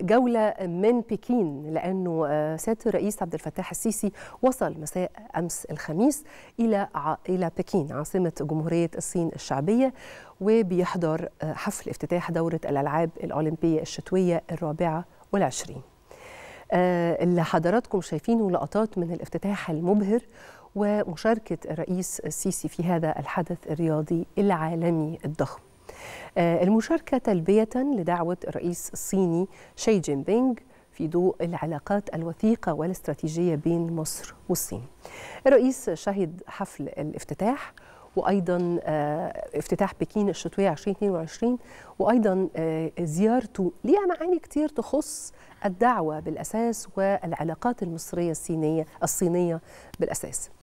جولة من بكين لأنه آه، سيادة الرئيس عبد الفتاح السيسي وصل مساء أمس الخميس إلى إلى بكين عاصمة جمهورية الصين الشعبية وبيحضر آه، حفل افتتاح دورة الألعاب الأولمبية الشتوية الرابعة والعشرين آه، اللي حضراتكم شايفينه لقطات من الافتتاح المبهر ومشاركة الرئيس السيسي في هذا الحدث الرياضي العالمي الضخم آه، المشاركة تلبية لدعوة الرئيس الصيني شي جين بينغ في ضوء العلاقات الوثيقة والاستراتيجية بين مصر والصين الرئيس شهد حفل الافتتاح وايضا آه، افتتاح بكين الشتويه 2022 وايضا آه، زيارته ليها معاني كتير تخص الدعوه بالاساس والعلاقات المصريه الصينيه الصينيه بالاساس